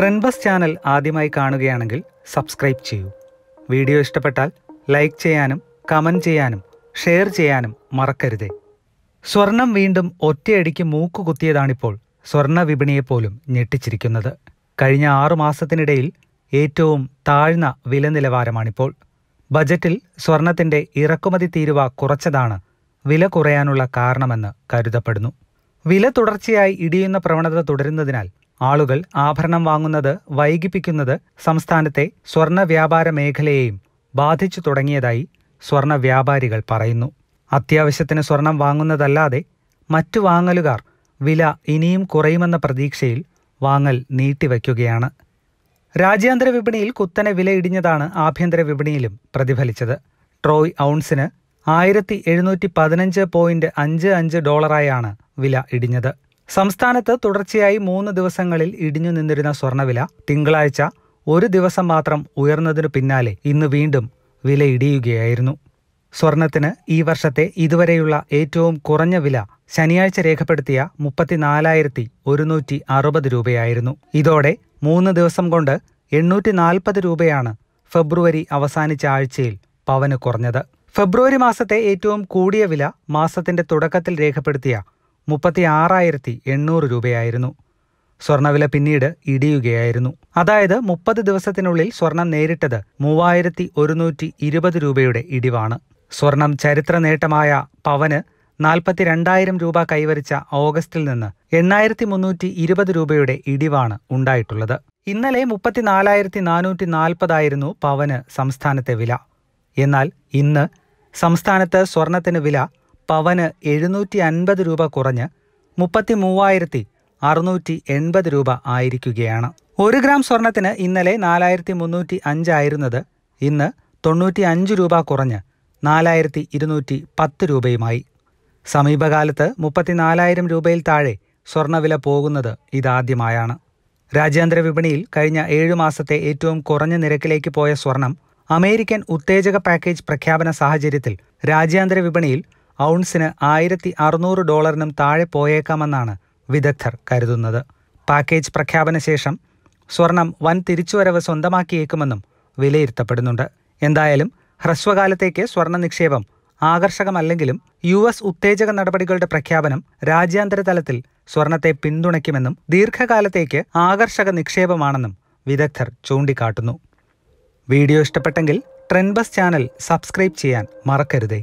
trend bus channel ആദ്യമായി കാണുകയാണെങ്കിൽ subscribe ചെയ്യൂ വീഡിയോ ഇഷ്ടപ്പെട്ടാൽ ലൈക്ക് ചെയ്യാനും കമൻറ്റ് ചെയ്യാനും ഷെയർ ചെയ്യാനും മറക്കരുതേ സ്വർണം വീണ്ടും ഒറ്റയടിക്ക് മൂക്കു കുത്തിയതാണിപ്പോൾ സ്വർണ വിപണിയെപ്പോലും ഞെട്ടിച്ചിരിക്കുന്നത് കഴിഞ്ഞ ആറു മാസത്തിനിടയിൽ ഏറ്റവും താഴ്ന്ന വില നിലവാരമാണിപ്പോൾ ബജറ്റിൽ സ്വർണത്തിന്റെ ഇറക്കുമതി തീരുവ കുറച്ചതാണ് വില കുറയാനുള്ള കാരണമെന്ന് കരുതപ്പെടുന്നു വില തുടർച്ചയായി ഇടിയുന്ന പ്രവണത തുടരുന്നതിനാൽ ആളുകൾ ആഭരണം വാങ്ങുന്നത് വൈകിപ്പിക്കുന്നത് സംസ്ഥാനത്തെ സ്വർണ്ണ വ്യാപാര മേഖലയെയും ബാധിച്ചു തുടങ്ങിയതായി സ്വർണ്ണ വ്യാപാരികൾ പറയുന്നു അത്യാവശ്യത്തിന് സ്വർണം വാങ്ങുന്നതല്ലാതെ മറ്റു വാങ്ങലുകാർ വില ഇനിയും കുറയുമെന്ന പ്രതീക്ഷയിൽ വാങ്ങൽ നീട്ടിവയ്ക്കുകയാണ് രാജ്യാന്തര വിപണിയിൽ കുത്തനെ വില ഇടിഞ്ഞതാണ് ആഭ്യന്തര വിപണിയിലും പ്രതിഫലിച്ചത് ട്രോയ് ഔൺസിന് ആയിരത്തി എഴുന്നൂറ്റി പതിനഞ്ച് പോയിന്റ് അഞ്ച് അഞ്ച് ഡോളറായാണ് വില ഇടിഞ്ഞത് സംസ്ഥാനത്ത് തുടർച്ചയായി മൂന്ന് ദിവസങ്ങളിൽ ഇടിഞ്ഞു നിന്നിരുന്ന സ്വർണ്ണവില തിങ്കളാഴ്ച ഒരു ദിവസം മാത്രം ഉയർന്നതിനു പിന്നാലെ ഇന്ന് വീണ്ടും വില ഇടിയുകയായിരുന്നു സ്വർണത്തിന് ഈ വർഷത്തെ ഇതുവരെയുള്ള ഏറ്റവും കുറഞ്ഞ വില ശനിയാഴ്ച രേഖപ്പെടുത്തിയ മുപ്പത്തിനാലായിരത്തി ഒരുന്നൂറ്റി അറുപത് രൂപയായിരുന്നു ഇതോടെ മൂന്ന് ദിവസം കൊണ്ട് എണ്ണൂറ്റി നാൽപ്പത് രൂപയാണ് ഫെബ്രുവരി അവസാനിച്ച ആഴ്ചയിൽ പവന് കുറഞ്ഞത് ഫെബ്രുവരി മാസത്തെ ഏറ്റവും കൂടിയ വില മാസത്തിന്റെ തുടക്കത്തിൽ രേഖപ്പെടുത്തിയ മുപ്പത്തി ആറായിരത്തി എണ്ണൂറ് രൂപയായിരുന്നു സ്വർണ്ണവില പിന്നീട് ഇടിയുകയായിരുന്നു അതായത് മുപ്പത് ദിവസത്തിനുള്ളിൽ സ്വർണം നേരിട്ടത് മൂവായിരത്തി ഒരുന്നൂറ്റി ഇരുപത് രൂപയുടെ ഇടിവാണ് സ്വർണം ചരിത്ര നേട്ടമായ പവന് നാൽപ്പത്തിരണ്ടായിരം രൂപ കൈവരിച്ച ഓഗസ്റ്റിൽ നിന്ന് എണ്ണായിരത്തി മുന്നൂറ്റി ഇരുപത് രൂപയുടെ ഇടിവാണ് ഉണ്ടായിട്ടുള്ളത് ഇന്നലെ മുപ്പത്തിനാലായിരത്തി നാനൂറ്റി നാൽപ്പതായിരുന്നു പവന് സംസ്ഥാനത്തെ വില എന്നാൽ ഇന്ന് സംസ്ഥാനത്ത് സ്വർണത്തിന് വില പവന് എഴുന്നൂറ്റി അൻപത് രൂപ കുറഞ്ഞ് മുപ്പത്തി മൂവായിരത്തി അറുന്നൂറ്റി എൺപത് രൂപ ആയിരിക്കുകയാണ് ഒരു ഗ്രാം സ്വർണത്തിന് ഇന്നലെ നാലായിരത്തി മുന്നൂറ്റി അഞ്ചായിരുന്നത് ഇന്ന് തൊണ്ണൂറ്റി അഞ്ച് രൂപ കുറഞ്ഞ് നാലായിരത്തി ഇരുന്നൂറ്റി പത്ത് രൂപയുമായി സമീപകാലത്ത് മുപ്പത്തിനാലായിരം രൂപയിൽ താഴെ സ്വർണ്ണവില പോകുന്നത് ഇതാദ്യമായാണ് രാജ്യാന്തര വിപണിയിൽ കഴിഞ്ഞ ഏഴു മാസത്തെ ഏറ്റവും കുറഞ്ഞ നിരക്കിലേക്ക് പോയ സ്വർണം അമേരിക്കൻ ഉത്തേജക പാക്കേജ് പ്രഖ്യാപന സാഹചര്യത്തിൽ രാജ്യാന്തര വിപണിയിൽ ഔൺസിന് ആയിരത്തി അറുന്നൂറ് ഡോളറിനും താഴെ പോയേക്കാമെന്നാണ് വിദഗ്ധർ കരുതുന്നത് പാക്കേജ് പ്രഖ്യാപനശേഷം സ്വർണം വൻ തിരിച്ചുവരവ് സ്വന്തമാക്കിയേക്കുമെന്നും വിലയിരുത്തപ്പെടുന്നുണ്ട് എന്തായാലും ഹ്രസ്വകാലത്തേക്ക് സ്വർണ്ണ നിക്ഷേപം ആകർഷകമല്ലെങ്കിലും യു എസ് ഉത്തേജക നടപടികളുടെ പ്രഖ്യാപനം രാജ്യാന്തര തലത്തിൽ സ്വർണത്തെ പിന്തുണയ്ക്കുമെന്നും ദീർഘകാലത്തേക്ക് ആകർഷക നിക്ഷേപമാണെന്നും വിദഗ്ധർ ചൂണ്ടിക്കാട്ടുന്നു വീഡിയോ ഇഷ്ടപ്പെട്ടെങ്കിൽ ട്രെൻഡ് ബസ് ചാനൽ സബ്സ്ക്രൈബ് ചെയ്യാൻ മറക്കരുതേ